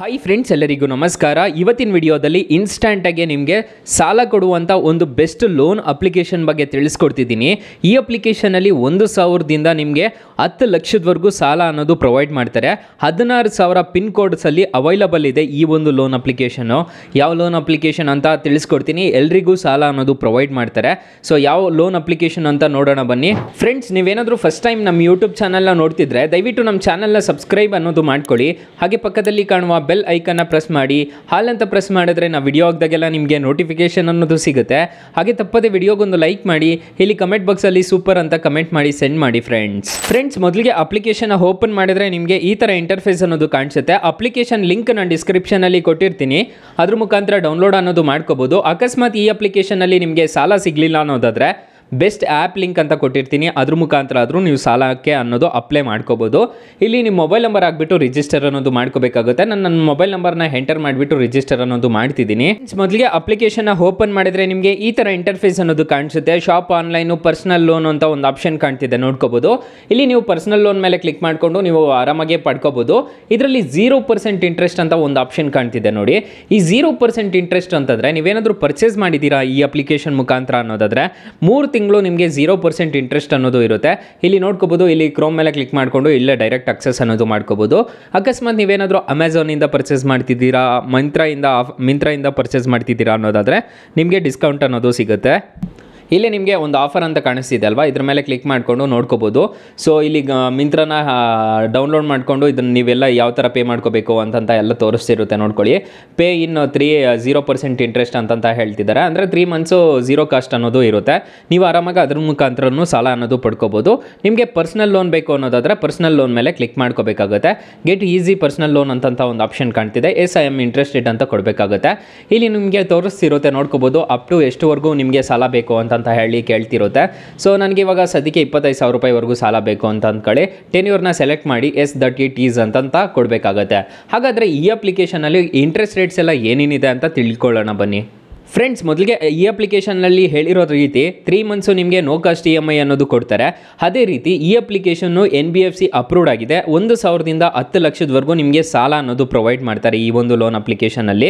hi friends ಎಲ್ಲರಿಗೂ ನಮಸ್ಕಾರ ಇವತ್ತಿನ ವಿಡಿಯೋದಲ್ಲಿ ಇನ್ಸ್ಟಂಟಾಗಿ ನಿಮಗೆ ಸಾಲ ಕೊಡುವಂಥ ಒಂದು ಬೆಸ್ಟ್ ಲೋನ್ ಅಪ್ಲಿಕೇಶನ್ ಬಗ್ಗೆ ತಿಳಿಸ್ಕೊಡ್ತಿದ್ದೀನಿ ಈ ಅಪ್ಲಿಕೇಶನಲ್ಲಿ ಒಂದು ಸಾವಿರದಿಂದ ನಿಮಗೆ ಹತ್ತು ಲಕ್ಷದವರೆಗೂ ಸಾಲ ಅನ್ನೋದು ಪ್ರೊವೈಡ್ ಮಾಡ್ತಾರೆ ಹದಿನಾರು ಸಾವಿರ ಪಿನ್ ಕೋಡ್ಸಲ್ಲಿ ಅವೈಲಬಲ್ ಇದೆ ಈ ಒಂದು ಲೋನ್ ಅಪ್ಲಿಕೇಶನು ಯಾವ ಲೋನ್ ಅಪ್ಲಿಕೇಶನ್ ಅಂತ ತಿಳಿಸ್ಕೊಡ್ತೀನಿ ಎಲ್ರಿಗೂ ಸಾಲ ಅನ್ನೋದು ಪ್ರೊವೈಡ್ ಮಾಡ್ತಾರೆ ಸೊ ಯಾವ ಲೋನ್ ಅಪ್ಲಿಕೇಶನ್ ಅಂತ ನೋಡೋಣ ಬನ್ನಿ ಫ್ರೆಂಡ್ಸ್ ನೀವೇನಾದರೂ ಫಸ್ಟ್ ಟೈಮ್ ನಮ್ಮ ಯೂಟ್ಯೂಬ್ ಚಾನಲ್ನ ನೋಡ್ತಿದ್ರೆ ದಯವಿಟ್ಟು ನಮ್ಮ ಚಾನಲ್ನ ಸಬ್ಸ್ಕ್ರೈಬ್ ಅನ್ನೋದು ಮಾಡ್ಕೊಳ್ಳಿ ಹಾಗೆ ಪಕ್ಕದಲ್ಲಿ ಕಾಣುವ ಬೆಲ್ ಐಕನ್ನ ಪ್ರೆಸ್ ಮಾಡಿ ಹಾಲ್ ಅಂತ ಪ್ರೆಸ್ ಮಾಡಿದ್ರೆ ನಾವು ವಿಡಿಯೋ ಆಗ್ದಾಗೆಲ್ಲ ನಿಮಗೆ ನೋಟಿಫಿಕೇಶನ್ ಅನ್ನೋದು ಸಿಗುತ್ತೆ ಹಾಗೆ ತಪ್ಪದೆ ವಿಡಿಯೋಗೊಂದು ಲೈಕ್ ಮಾಡಿ ಇಲ್ಲಿ ಕಮೆಂಟ್ ಬಾಕ್ಸಲ್ಲಿ ಸೂಪರ್ ಅಂತ ಕಮೆಂಟ್ ಮಾಡಿ ಸೆಂಡ್ ಮಾಡಿ ಫ್ರೆಂಡ್ಸ್ ಫ್ರೆಂಡ್ಸ್ ಮೊದಲಿಗೆ ಅಪ್ಲಿಕೇಶನ್ ಓಪನ್ ಮಾಡಿದ್ರೆ ನಿಮಗೆ ಈ ಥರ ಇಂಟರ್ಫೇಸ್ ಅನ್ನೋದು ಕಾಣಿಸುತ್ತೆ ಅಪ್ಲಿಕೇಶನ್ ಲಿಂಕ್ ನಾನು ಡಿಸ್ಕ್ರಿಪ್ಷನಲ್ಲಿ ಕೊಟ್ಟಿರ್ತೀನಿ ಅದ್ರ ಮುಖಾಂತರ ಡೌನ್ಲೋಡ್ ಅನ್ನೋದು ಮಾಡ್ಕೋಬೋದು ಅಕಸ್ಮಾತ್ ಈ ಅಪ್ಲಿಕೇಶನಲ್ಲಿ ನಿಮಗೆ ಸಾಲ ಸಿಗಲಿಲ್ಲ ಅನ್ನೋದಾದರೆ ಬೆಸ್ಟ್ ಆ್ಯಪ್ ಲಿಂಕ್ ಅಂತ ಕೊಟ್ಟಿರ್ತೀನಿ ಅದ್ರ ಮುಖಾಂತರ ಆದರೂ ನೀವು ಸಾಲಕ್ಕೆ ಅನ್ನೋದು ಅಪ್ಲೈ ಮಾಡ್ಕೋಬೋದು ಇಲ್ಲಿ ನಿಮ್ಮ ಮೊಬೈಲ್ ನಂಬರ್ ಆಗಿಬಿಟ್ಟು ರಿಜಿಸ್ಟರ್ ಅನ್ನೋದು ಮಾಡ್ಕೋಬೇಕಾಗುತ್ತೆ ನಾನು ನನ್ನ ಮೊಬೈಲ್ ನಂಬರ್ನ ಎಂಟರ್ ಮಾಡಿಬಿಟ್ಟು ರಿಜಿಸ್ಟರ್ ಅನ್ನೋದು ಮಾಡ್ತಿದ್ದೀನಿ ಮೊದಲಿಗೆ ಅಪ್ಲಿಕೇಶನ್ನ ಓಪನ್ ಮಾಡಿದರೆ ನಿಮಗೆ ಈ ಥರ ಇಂಟರ್ಫೇಸ್ ಅನ್ನೋದು ಕಾಣಿಸುತ್ತೆ ಶಾಪ್ ಆನ್ಲೈನು ಪರ್ಸನಲ್ ಲೋನ್ ಅಂತ ಒಂದು ಆಪ್ಷನ್ ಕಾಣ್ತಿದೆ ನೋಡ್ಕೋಬೋದು ಇಲ್ಲಿ ನೀವು ಪರ್ಸನಲ್ ಲೋನ್ ಮೇಲೆ ಕ್ಲಿಕ್ ಮಾಡಿಕೊಂಡು ನೀವು ಆರಾಮಾಗಿ ಪಡ್ಕೋಬೋದು ಇದರಲ್ಲಿ ಜೀರೋ ಪರ್ಸೆಂಟ್ ಇಂಟ್ರೆಸ್ಟ್ ಅಂತ ಒಂದು ಆಪ್ಷನ್ ಕಾಣ್ತಿದೆ ನೋಡಿ ಈ ಝೀರೋ ಪರ್ಸೆಂಟ್ ಇಂಟ್ರೆಸ್ಟ್ ಅಂತಂದರೆ ನೀವೇನಾದರೂ ಪರ್ಚೇಸ್ ಮಾಡಿದ್ದೀರಾ ಈ ಅಪ್ಲಿಕೇಶನ್ ಮುಖಾಂತರ ಅನ್ನೋದಾದರೆ ಮೂರು ತಿಂಗಳು ನಿಮಗೆ ಜೀರೋ ಪರ್ಸೆಂಟ್ ಇಂಟ್ರೆಸ್ಟ್ ಅನ್ನೋದು ಇರುತ್ತೆ ಇಲ್ಲಿ ನೋಡ್ಕೋಬೋದು ಇಲ್ಲಿ ಕ್ರೋಮ್ ಮೇಲೆ ಕ್ಲಿಕ್ ಮಾಡಿಕೊಂಡು ಇಲ್ಲೇ ಡೈರೆಕ್ಟ್ ಅಕ್ಸೆಸ್ ಅನ್ನೋದು ಮಾಡ್ಕೋಬೋದು ಅಕಸ್ಮಾತ್ ನೀವೇನಾದರೂ ಅಮೆಝಾನಿಂದ ಪರ್ಚೇಸ್ ಮಾಡ್ತಿದ್ದೀರಾ ಮಂತ್ರಾಯಿಂದ ಮಿಂತ್ರಾಯಿಂದ ಪರ್ಚೇಸ್ ಮಾಡ್ತಿದ್ದೀರಾ ಅನ್ನೋದಾದರೆ ನಿಮಗೆ ಡಿಸ್ಕೌಂಟ್ ಅನ್ನೋದು ಸಿಗುತ್ತೆ ಇಲ್ಲಿ ನಿಮಗೆ ಒಂದು ಆಫರ್ ಅಂತ ಕಾಣಿಸ್ತಿದೆ ಅಲ್ವಾ ಇದ್ರ ಮೇಲೆ ಕ್ಲಿಕ್ ಮಾಡಿಕೊಂಡು ನೋಡ್ಕೋಬೋದು ಸೊ ಇಲ್ಲಿ ಮಿಂತ್ರನ ಡೌನ್ಲೋಡ್ ಮಾಡಿಕೊಂಡು ಇದನ್ನು ನೀವೆಲ್ಲ ಯಾವ ಥರ ಪೇ ಮಾಡ್ಕೋಬೇಕು ಅಂತಂತ ಎಲ್ಲ ತೋರಿಸ್ತಿರುತ್ತೆ ನೋಡ್ಕೊಳ್ಳಿ pay in three zero percent interest ಅಂತಂತ ಹೇಳ್ತಿದ್ದಾರೆ ಅಂದರೆ ತ್ರೀ ಮಂತ್ಸು ಝೀರೋ ಕಾಸ್ಟ್ ಅನ್ನೋದು ಇರುತ್ತೆ ನೀವು ಆರಾಮಾಗಿ ಅದ್ರ ಮುಖಾಂತರನೂ ಸಾಲ ಅನ್ನೋದು ಪಡ್ಕೋಬೋದು ನಿಮಗೆ ಪರ್ಸನಲ್ ಲೋನ್ ಬೇಕು ಅನ್ನೋದಾದರೆ ಪರ್ಸನಲ್ ಲೋನ್ ಮೇಲೆ ಕ್ಲಿಕ್ ಮಾಡ್ಕೋಬೇಕಾಗುತ್ತೆ ಗೆಟ್ ಈಸಿ ಪರ್ಸನಲ್ ಲೋನ್ ಅಂತಂತ ಒಂದು ಆಪ್ಷನ್ ಕಾಣ್ತಿದೆ ಎಸ್ ಐ ಎಮ್ ಇಂಟ್ರೆಸ್ಟ್ ಅಂತ ಕೊಡಬೇಕಾಗುತ್ತೆ ಇಲ್ಲಿ ನಿಮಗೆ ತೋರಿಸ್ತಿರುತ್ತೆ ನೋಡ್ಕೋಬೋದು ಅಪ್ ಟು ಎಷ್ಟುವರೆಗೂ ನಿಮಗೆ ಸಾಲ ಬೇಕು ಅಂತ ಅಂತ ಹೇಳಿ ಕೇಳ್ತಿರುತ್ತೆ ಸೊ ನನಗೆ ಇವಾಗ ಸದ್ಯಕ್ಕೆ ಇಪ್ಪತ್ತೈದು ಸಾವಿರ ರೂಪಾಯಿವರೆಗೂ ಸಾಲ ಬೇಕು ಅಂತ ಅಂದ್ಕೊಳ್ಳಿ ಟೆನ್ಯೂರ್ನ ಸೆಲೆಕ್ಟ್ ಮಾಡಿ as that it e is ಅಂತಂತ ಕೊಡಬೇಕಾಗತ್ತೆ ಹಾಗಾದರೆ ಈ ಅಪ್ಲಿಕೇಶನಲ್ಲಿ ಇಂಟ್ರೆಸ್ಟ್ ರೇಟ್ಸ್ ಎಲ್ಲ ಏನೇನಿದೆ ಅಂತ ತಿಳ್ಕೊಳ್ಳೋಣ ಬನ್ನಿ ಫ್ರೆಂಡ್ಸ್ ಮೊದಲಿಗೆ ಈ ಅಪ್ಲಿಕೇಶನ್ನಲ್ಲಿ ಹೇಳಿರೋ ರೀತಿ ತ್ರೀ ಮಂತ್ಸು ನಿಮಗೆ no cost E M I ಅನ್ನೋದು ಕೊಡ್ತಾರೆ ಅದೇ ರೀತಿ ಈ application N B F C approved ಆಗಿದೆ ಒಂದು ಸಾವಿರದಿಂದ ಹತ್ತು ಲಕ್ಷದವರೆಗೂ ನಿಮಗೆ ಸಾಲ ಅನ್ನೋದು ಪ್ರೊವೈಡ್ ಮಾಡ್ತಾರೆ ಈ ಒಂದು ಲೋನ್ ಅಪ್ಲಿಕೇಶನಲ್ಲಿ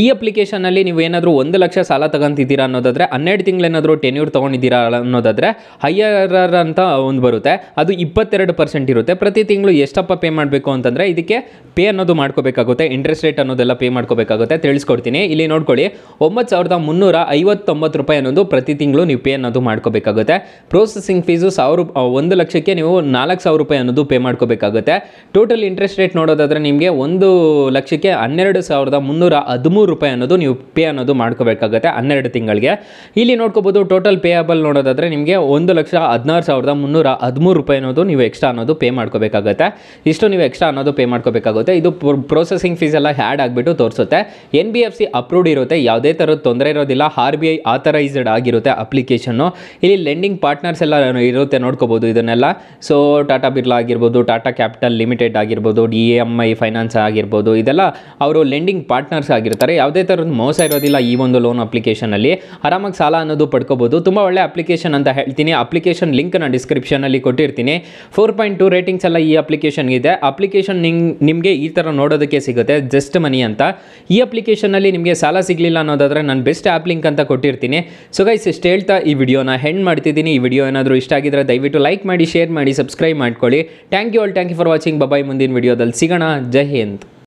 ಈ ಅಪ್ಲಿಕೇಶನಲ್ಲಿ ನೀವು ಏನಾದರೂ ಒಂದು ಲಕ್ಷ ಸಾಲ ತಗೊಂತಿದ್ದೀರಾ ಅನ್ನೋದಾದರೆ ಹನ್ನೆರಡು ತಿಂಗಳೇನಾದರೂ ಟೆನ್ಯೂರ್ ತೊಗೊಂಡಿದ್ದೀರಾ ಅನ್ನೋದಾದರೆ ಹೈಯರ್ ಅಂತ ಒಂದು ಬರುತ್ತೆ ಅದು ಇಪ್ಪತ್ತೆರಡು ಪರ್ಸೆಂಟ್ ಇರುತ್ತೆ ಪ್ರತಿ ತಿಂಗಳು ಎಷ್ಟಪ್ಪ ಪೇ ಮಾಡಬೇಕು ಅಂತಂದರೆ ಇದಕ್ಕೆ ಪೇ ಅನ್ನೋದು ಮಾಡ್ಕೋಬೇಕಾಗುತ್ತೆ ಇಂಟ್ರೆಸ್ಟ್ ರೇಟ್ ಅನ್ನೋದೆಲ್ಲ ಪೇ ಮಾಡ್ಕೋಬೇಕಾಗುತ್ತೆ ತಿಳಿಸ್ಕೊಡ್ತೀನಿ ಇಲ್ಲಿ ನೋಡ್ಕೊಳ್ಳಿ ಒಂಬತ್ತು ಸಾವಿರದ ಮುನ್ನೂರ ಐವತ್ತೊಂಬತ್ತು ರೂಪಾಯಿ ಅನ್ನೋದು ಪ್ರತಿ ತಿಂಗಳು ನೀವು ಪೇ ಅನ್ನೋದು ಮಾಡ್ಕೋಬೇಕಾಗುತ್ತೆ ಪ್ರೋಸೆಸಿಂಗ್ ಫೀಸು ಸಾವಿರ ಒಂದು ಲಕ್ಷಕ್ಕೆ ನೀವು ನಾಲ್ಕು ಸಾವಿರ ರೂಪಾಯಿ ಅನ್ನೋದು ಪೇ ಮಾಡ್ಕೋಬೇಕಾಗುತ್ತೆ ಟೋಟಲ್ ಇಂಟ್ರೆಸ್ಟ್ ರೇಟ್ ನೋಡೋದಾದ್ರೆ ನಿಮಗೆ ಒಂದು ಲಕ್ಷಕ್ಕೆ ಹನ್ನೆರಡು ಸಾವಿರದ ಮುನ್ನೂರ ಹದಿಮೂರು ರೂಪಾಯಿ ಅನ್ನೋದು ನೀವು ಪೇ ಅನ್ನೋದು ಮಾಡ್ಕೋಬೇಕಾಗುತ್ತೆ ಹನ್ನೆರಡು ತಿಂಗಳಿಗೆ ಇಲ್ಲಿ ನೋಡ್ಕೋಬೋದು ಟೋಟಲ್ ಪೇಯಬಲ್ ನೋಡೋದಾದ್ರೆ ನಿಮಗೆ ಒಂದು ಲಕ್ಷ ಹದಿನಾರು ಸಾವಿರದ ಮುನ್ನೂರ ಹದಿಮೂರು ರೂಪಾಯಿ ಅನ್ನೋದು ನೀವು ಎಕ್ಸ್ಟ್ರಾ ಅನ್ನೋದು ಪೇ ಮಾಡ್ಕೋಬೇಕಾಗುತ್ತೆ ಇಷ್ಟು ನೀವು ಎಕ್ಸ್ಟ್ರಾ ಅನ್ನೋದು ಪೇ ಮಾಡ್ಕೋಬೇಕಾಗುತ್ತೆ ಇದು ಪ್ರೊಸೆಸಿಂಗ್ ಫೀಸ್ ಎಲ್ಲ ಆ್ಯಡ್ ಆಗಿಬಿಟ್ಟು ತೋರಿಸುತ್ತೆ N B F C approved ಇರುತ್ತೆ ಯಾವುದೇ ಥರದ ತೊಂದರೆ ಇರೋದಿಲ್ಲ ಆರ್ ಬಿ ಐ ಆಥರೈಸ್ಡ್ ಆಗಿರುತ್ತೆ ಅಪ್ಲಿಕೇಶನ್ನು ಇಲ್ಲಿ ಲೆಂಡಿಂಗ್ ಪಾರ್ಟ್ನರ್ಸ್ ಎಲ್ಲ ಇರುತ್ತೆ ನೋಡ್ಕೋಬೋದು ಇದನ್ನೆಲ್ಲ ಸೊ ಟಾಟಾ ಬಿರ್ಲಾ ಆಗಿರ್ಬೋದು ಟಾಟಾ ಕ್ಯಾಪಿಟಲ್ ಲಿಮಿಟೆಡ್ ಆಗಿರ್ಬೋದು ಡಿ ಎಮ್ ಐ ಫೈನಾನ್ಸ್ ಆಗಿರ್ಬೋದು ಇದೆಲ್ಲ ಅವರು ಲೆಂಡಿಂಗ್ ಪಾರ್ಟ್ನರ್ಸ್ ಆಗಿರ್ತಾರೆ ಯಾವುದೇ ಥರದ ಮೋಸ ಇರೋದಿಲ್ಲ ಈ ಒಂದು ಲೋನ್ ಅಪ್ಲಿಕೇಶನಲ್ಲಿ ಆರಾಮಾಗಿ ಸಾಲ ಅನ್ನೋದು ಪಡ್ಕೋಬೋದು ತುಂಬ ಒಳ್ಳೆ ಅಪ್ಲಿಕೇಶನ್ ಅಂತ ಹೇಳ್ತೀನಿ ಅಪ್ಲಿಕೇಶನ್ ಲಿಂಕ್ ನಾನು ಡಿಸ್ಕ್ರಿಪ್ಷನಲ್ಲಿ ಕೊಟ್ಟಿರ್ತೀನಿ ಫೋರ್ ಪಾಯಿಂಟ್ ಟು ರೇಟಿಂಗ್ಸ್ ಎಲ್ಲ ಈ ಇದೆ ಅಪ್ಲಿಕೇಶನ್ ನಿಮಗೆ ಈ ಥರ ನೋಡೋದಕ್ಕೆ ಸಿಗುತ್ತೆ ಜಸ್ಟ್ ಮನಿ ಅಂತ ಈ ಅಪ್ಲಿಕೇಶನಲ್ಲಿ ನಿಮಗೆ ಸಾಲ ಸಿಗಲಿಲ್ಲ ಅನ್ನೋದಾದರೆ ನಾನು ಬೆಸ್ಟ್ ಆ್ಯಪ್ ಲಿಂಕ್ ಅಂತ ಕೊಟ್ಟಿರ್ತೀನಿ ಸೊ ಗೈಸ್ ಇಷ್ಟು ಹೇಳ್ತಾ ಈ ವಿಡಿಯೋನ ಹೆಂಡ್ ಮಾಡ್ತಿದ್ದೀನಿ ಈ ವಿಡಿಯೋ ಏನಾದರೂ ಇಷ್ಟ ಆಗಿದ್ರೆ ದಯವಿಟ್ಟು ಲೈಕ್ ಮಾಡಿ ಶೇರ್ ಮಾಡಿ ಸಬ್ಸ್ಕ್ರೈಬ್ ಮಾಡ್ಕೊಳ್ಳಿ thank you all thank you for watching bye bye ಮುಂದಿನ ವಿಡಿಯೋದಲ್ಲಿ ಸಿಗೋಣ ಜೈ ಹಿಂದ್